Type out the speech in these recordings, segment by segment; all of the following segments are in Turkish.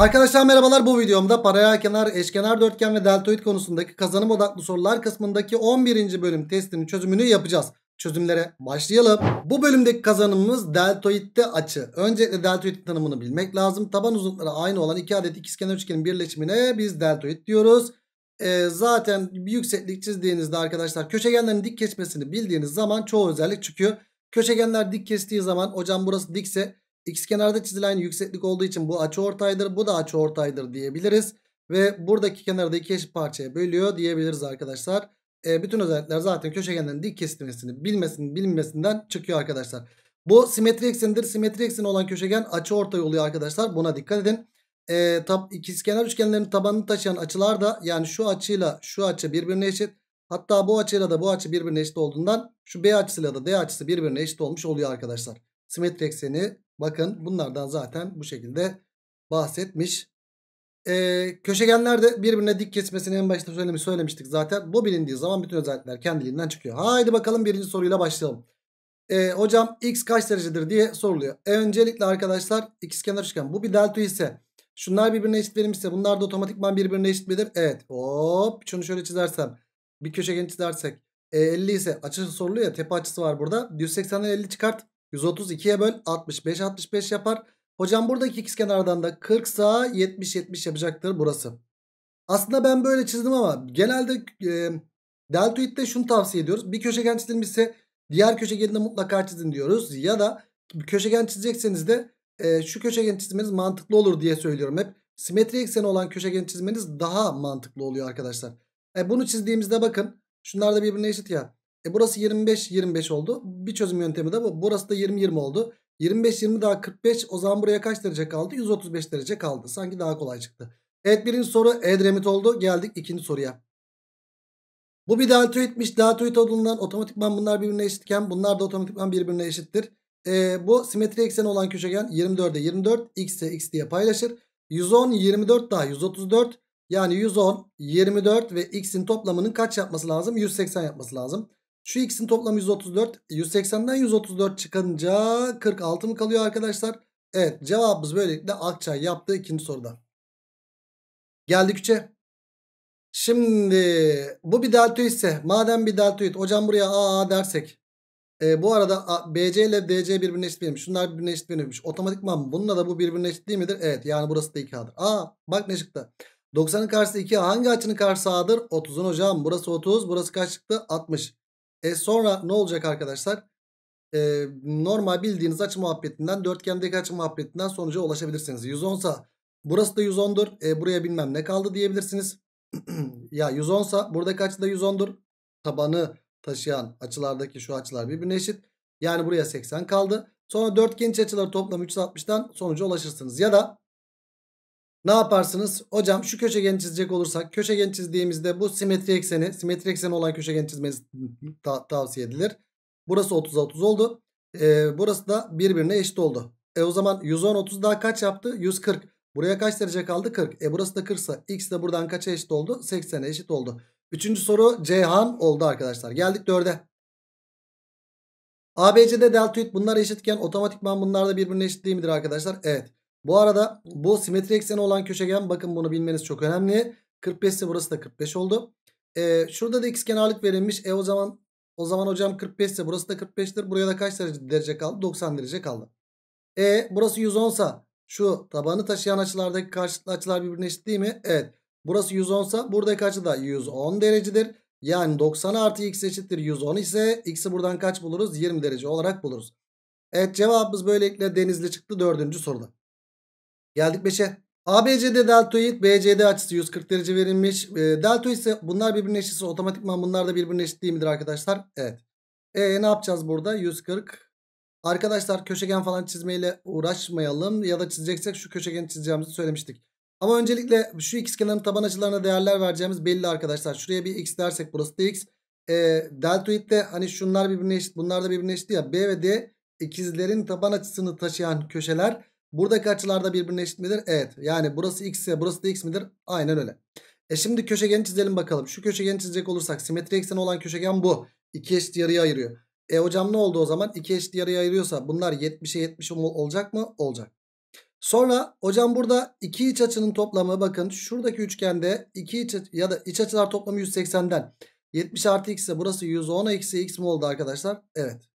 Arkadaşlar merhabalar bu videomda paralel kenar, eşkenar dörtgen ve deltoid konusundaki kazanım odaklı sorular kısmındaki 11. bölüm testinin çözümünü yapacağız. Çözümlere başlayalım. Bu bölümdeki kazanımımız deltoidte açı. Öncelikle deltoid tanımını bilmek lazım. Taban uzunlukları aynı olan iki adet ikizkenar üçgenin birleşimine biz deltoid diyoruz. Ee, zaten yükseklik çizdiğinizde arkadaşlar köşegenlerin dik kesmesini bildiğiniz zaman çoğu özellik çıkıyor. Köşegenler dik kestiği zaman hocam burası dikse X kenarda çizilen yükseklik olduğu için bu açı ortaydır. Bu da açı ortaydır diyebiliriz. Ve buradaki kenarı da iki eşit parçaya bölüyor diyebiliriz arkadaşlar. E, bütün özellikler zaten köşegenlerin dik kesilmesini bilmesinin bilinmesinden çıkıyor arkadaşlar. Bu simetri eksenidir. Simetri ekseni olan köşegen açı ortay oluyor arkadaşlar. Buna dikkat edin. E, tab ikizkenar üçgenlerin tabanını taşıyan açılar da yani şu açıyla şu açı birbirine eşit. Hatta bu açıyla da bu açı birbirine eşit olduğundan şu B açısıyla da D açısı birbirine eşit olmuş oluyor arkadaşlar. Simetri ekseni Bakın bunlardan zaten bu şekilde bahsetmiş. Ee, köşegenler de birbirine dik kesmesini en başta söylemiş, söylemiştik zaten. Bu bilindiği zaman bütün özellikler kendiliğinden çıkıyor. Haydi bakalım birinci soruyla başlayalım. Ee, hocam x kaç derecedir diye soruluyor. E, öncelikle arkadaşlar ikizkenar üçgen. Bu bir delta ise şunlar birbirine eşit verilmişse bunlar da otomatikman birbirine eşit midir? Evet. Hop şunu şöyle çizersem bir köşegen çizersek e, 50 ise açısı soruluyor ya tepe açısı var burada. 180'den 50 çıkart. 132'ye böl 65 65 yapar. Hocam buradaki x kenardan da 40 sağa 70 70 yapacaktır burası. Aslında ben böyle çizdim ama genelde e, deltoid'de şunu tavsiye ediyoruz. Bir köşegen çizilmişse diğer köşegeni de mutlaka çizin diyoruz. Ya da köşegen çizecekseniz de e, şu köşegeni çizmeniz mantıklı olur diye söylüyorum hep. Simetri ekseni olan köşegeni çizmeniz daha mantıklı oluyor arkadaşlar. E, bunu çizdiğimizde bakın şunlar da birbirine eşit ya. E burası 25 25 oldu. Bir çözüm yöntemi de bu. Burası da 20 20 oldu. 25 20 daha 45 o zaman buraya kaç derece kaldı? 135 derece kaldı. Sanki daha kolay çıktı. Evet birinci soru Edremit oldu. Geldik ikinci soruya. Bu bir deltoidmiş. Deltoid olduğundan otomatikman bunlar birbirine eşitken bunlar da otomatikman birbirine eşittir. Ee, bu simetri ekseni olan köşegen 24'e 24 x'e x diye paylaşır. 110 24 daha 134 yani 110 24 ve x'in toplamının kaç yapması lazım? 180 yapması lazım. Şu x'in toplamı 134. 180'den 134 çıkınca 46 mı kalıyor arkadaşlar? Evet cevabımız böylelikle Akçay yaptı ikinci soruda. Geldik 3'e. Şimdi bu bir deltoid ise madem bir deltoid hocam buraya AA dersek e, bu arada BC ile DC birbirine eşit değilmiş. Şunlar birbirine eşit değilmiş. Otomatikman bununla da bu birbirine eşit değil midir? Evet yani burası da 2A'dır. Aa bak ne çıktı. 90'ın karşısı 2 hangi açının karşısı A'dır? 30'un hocam burası 30 burası kaç çıktı? 60. E sonra ne olacak arkadaşlar? E, normal bildiğiniz açı muhabbetinden dörtgendeki açı muhabbetinden sonuca ulaşabilirsiniz. 110 sa burası da 110'dur. E, buraya bilmem ne kaldı diyebilirsiniz. ya 110 sa burada açı da 110'dur. Tabanı taşıyan açılardaki şu açılar birbirine eşit. Yani buraya 80 kaldı. Sonra dörtgen iç açıları toplam 360'dan sonuca ulaşırsınız. Ya da ne yaparsınız? Hocam şu köşegeni çizecek olursak köşegen çizdiğimizde bu simetri ekseni simetri ekseni olan köşegen çizmesi ta tavsiye edilir. Burası 30 30 oldu. Ee, burası da birbirine eşit oldu. E o zaman 110 30 daha kaç yaptı? 140. Buraya kaç derece kaldı? 40. E burası da 40 ise x de buradan kaça eşit oldu? 80'e eşit oldu. Üçüncü soru Ceyhan oldu arkadaşlar. Geldik 4'e. ABC'de deltoid bunlar eşitken otomatikman bunlar da birbirine eşit değil midir arkadaşlar? Evet. Bu arada bu simetri ekseni olan köşegen bakın bunu bilmeniz çok önemli. 45 ise burası da 45 oldu. Ee, şurada da x kenarlık verilmiş. E o zaman o zaman hocam 45 ise burası da 45'tir. Buraya da kaç derece, kaldı? 90 derece kaldı. E burası 110 sa şu tabanı taşıyan açılardaki karşılıklı açılar birbirine eşit değil mi? Evet. Burası 110 sa burada açı da 110 derecedir. Yani 90 artı x eşittir 110 ise x'i buradan kaç buluruz? 20 derece olarak buluruz. Evet cevabımız böylelikle denizli çıktı dördüncü soruda. Geldik 5'e. ABCD deltoid BCD açısı 140 derece verilmiş. E, deltoid ise bunlar birbirine eşitse otomatikman bunlar da birbirine eşit değil midir arkadaşlar? Evet. E ne yapacağız burada? 140. Arkadaşlar köşegen falan çizmeyle uğraşmayalım. Ya da çizeceksek şu köşegeni çizeceğimizi söylemiştik. Ama öncelikle şu x kenarın taban açılarına değerler vereceğimiz belli arkadaşlar. Şuraya bir x dersek burası da x. E, de hani şunlar birbirine eşit bunlar da birbirine eşit ya. B ve D ikizlerin taban açısını taşıyan köşeler Buradaki açılarda birbirine eşit midir? Evet. Yani burası x ise burası da x midir? Aynen öyle. E şimdi köşegeni çizelim bakalım. Şu köşegeni çizecek olursak simetri ekseni olan köşegen bu. 2 eşit yarıya ayırıyor. E hocam ne oldu o zaman? 2 eşit yarıya ayırıyorsa bunlar 70'e 70 olacak mı? Olacak. Sonra hocam burada iki iç açının toplamı bakın şuradaki üçgende iki iç ya da iç açılar toplamı 180'den 70 artı x ise burası 110 eksi x mi oldu arkadaşlar? Evet.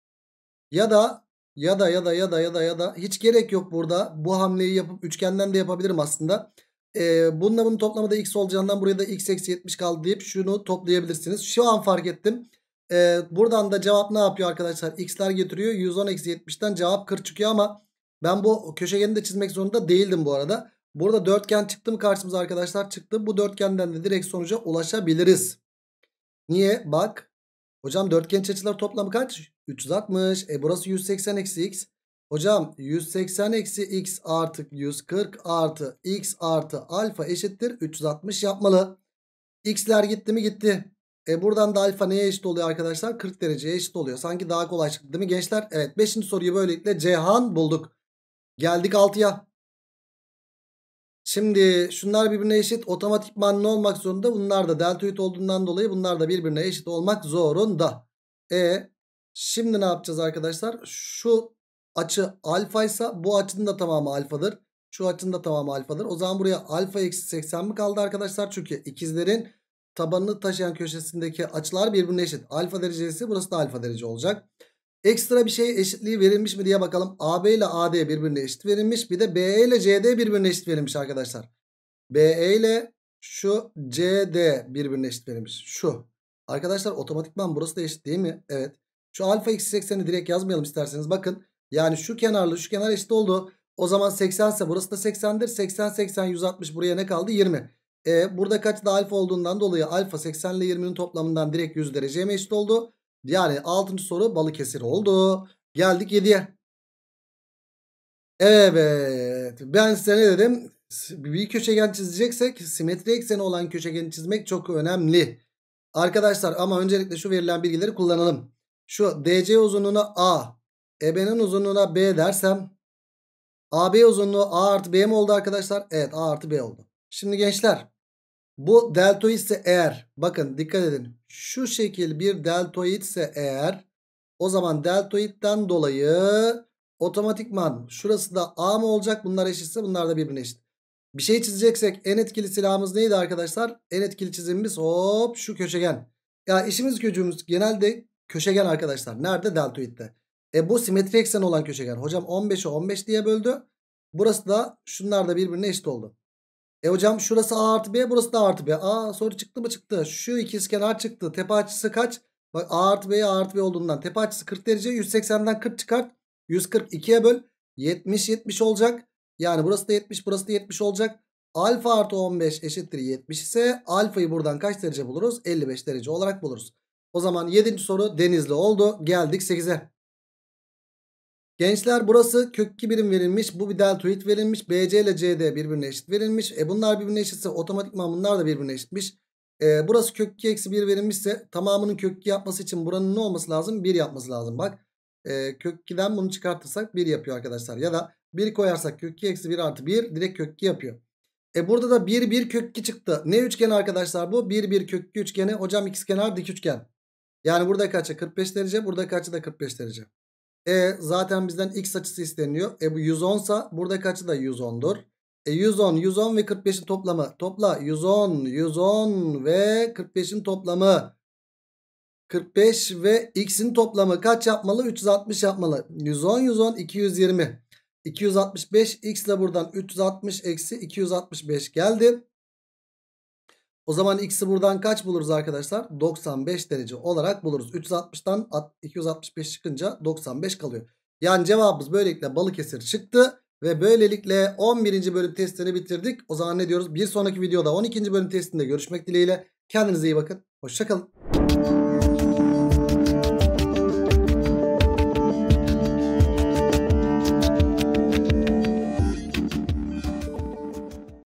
Ya da ya da ya da ya da ya da ya da hiç gerek yok burada. Bu hamleyi yapıp üçgenden de yapabilirim aslında. Ee, bununla bunun toplamı da x olacağından buraya da x eksi 70 kaldı deyip şunu toplayabilirsiniz. Şu an fark ettim. Ee, buradan da cevap ne yapıyor arkadaşlar? X'ler getiriyor. 110 eksi 70'ten cevap 40 çıkıyor ama ben bu köşegeni de çizmek zorunda değildim bu arada. Burada dörtgen çıktı mı karşımıza arkadaşlar? Çıktı. Bu dörtgenden de direkt sonuca ulaşabiliriz. Niye? Bak Hocam dörtgenç açılar toplamı kaç? 360. E burası 180 eksi x. Hocam 180 eksi x artı 140 artı x artı alfa eşittir 360 yapmalı. X'ler gitti mi gitti. E buradan da alfa neye eşit oluyor arkadaşlar? 40 dereceye eşit oluyor. Sanki daha kolay çıktı değil mi gençler? Evet 5. soruyu böylelikle Cihan bulduk. Geldik 6'ya. Şimdi şunlar birbirine eşit otomatikman ne olmak zorunda? Bunlar da deltoid olduğundan dolayı bunlar da birbirine eşit olmak zorunda. E şimdi ne yapacağız arkadaşlar? Şu açı alfa ise bu açının da tamamı alfadır. Şu açının da tamamı alfadır. O zaman buraya alfa eksi 80 mi kaldı arkadaşlar? Çünkü ikizlerin tabanını taşıyan köşesindeki açılar birbirine eşit. Alfa derecesi burası da alfa derece olacak. Ekstra bir şey eşitliği verilmiş mi diye bakalım. AB ile AD birbirine eşit verilmiş. Bir de BE ile CD birbirine eşit verilmiş arkadaşlar. BE ile şu CD birbirine eşit verilmiş. Şu. Arkadaşlar otomatikman burası da eşit değil mi? Evet. Şu alfa x 80'i direkt yazmayalım isterseniz. Bakın yani şu kenarlı şu kenar eşit oldu. O zaman 80 ise burası da 80'dir. 80 80 160 buraya ne kaldı? 20. E, burada kaç da alfa olduğundan dolayı alfa 80 ile 20'nin toplamından direkt 100 dereceye mi eşit oldu? Yani 6. soru Balıkesir oldu. Geldik 7'ye. Evet. Ben size ne dedim? Bir köşegen çizeceksek simetri ekseni olan köşegeni çizmek çok önemli. Arkadaşlar ama öncelikle şu verilen bilgileri kullanalım. Şu DC uzunluğuna A, EB'nin uzunluğuna B dersem AB uzunluğu A artı B mi oldu arkadaşlar? Evet A artı B oldu. Şimdi gençler bu deltoid ise eğer bakın dikkat edin şu şekil bir deltoid ise eğer o zaman deltoidden dolayı otomatikman şurası da A mı olacak bunlar eşitse bunlar da birbirine eşit. Bir şey çizeceksek en etkili silahımız neydi arkadaşlar? En etkili çizimimiz hop şu köşegen. Ya işimiz gücümüz genelde köşegen arkadaşlar. Nerede? Deltoid'de. E bu simetri eksen olan köşegen. Hocam 15'i 15 diye böldü. Burası da şunlar da birbirine eşit oldu. E hocam şurası A artı B burası da A artı B. A soru çıktı mı çıktı. Şu ikizkenar çıktı. Tepe açısı kaç? Bak A artı b, A artı B olduğundan. Tepe açısı 40 derece. 180'den 40 çıkart. 142'ye böl. 70 70 olacak. Yani burası da 70 burası da 70 olacak. Alfa artı 15 eşittir 70 ise alfayı buradan kaç derece buluruz? 55 derece olarak buluruz. O zaman 7. soru denizli oldu. Geldik 8'e. Gençler burası kök 2 birim verilmiş. Bu bir deltoid verilmiş. BC ile CD birbirine eşit verilmiş. E bunlar birbirine eşitse otomatikman bunlar da birbirine eşitmiş. E burası kök 2 eksi 1 verilmişse tamamının kök 2 yapması için buranın ne olması lazım? 1 yapması lazım bak. E, kök 2'den bunu çıkartırsak 1 yapıyor arkadaşlar. Ya da 1 koyarsak kök 2 eksi 1 artı 1 direkt kök 2 yapıyor. E burada da 1 1 kök 2 çıktı. Ne üçgen arkadaşlar bu? 1 1 kök 2 üçgeni. Hocam kenar dik üçgen. Yani burada kaçı? 45 derece. Burada kaçı da 45 derece. E zaten bizden x açısı isteniyor. E bu 110 sa buradaki kaçı da 110'dur. E 110, 110 ve 45'in toplamı. Topla 110, 110 ve 45'in toplamı. 45 ve x'in toplamı kaç yapmalı? 360 yapmalı. 110, 110, 220. 265 x ile buradan 360 eksi 265 geldi. O zaman x'i buradan kaç buluruz arkadaşlar? 95 derece olarak buluruz. 360'tan 265 çıkınca 95 kalıyor. Yani cevabımız böylelikle Balıkesir çıktı. Ve böylelikle 11. bölüm testini bitirdik. O zaman ne diyoruz? Bir sonraki videoda 12. bölüm testinde görüşmek dileğiyle. Kendinize iyi bakın. Hoşçakalın.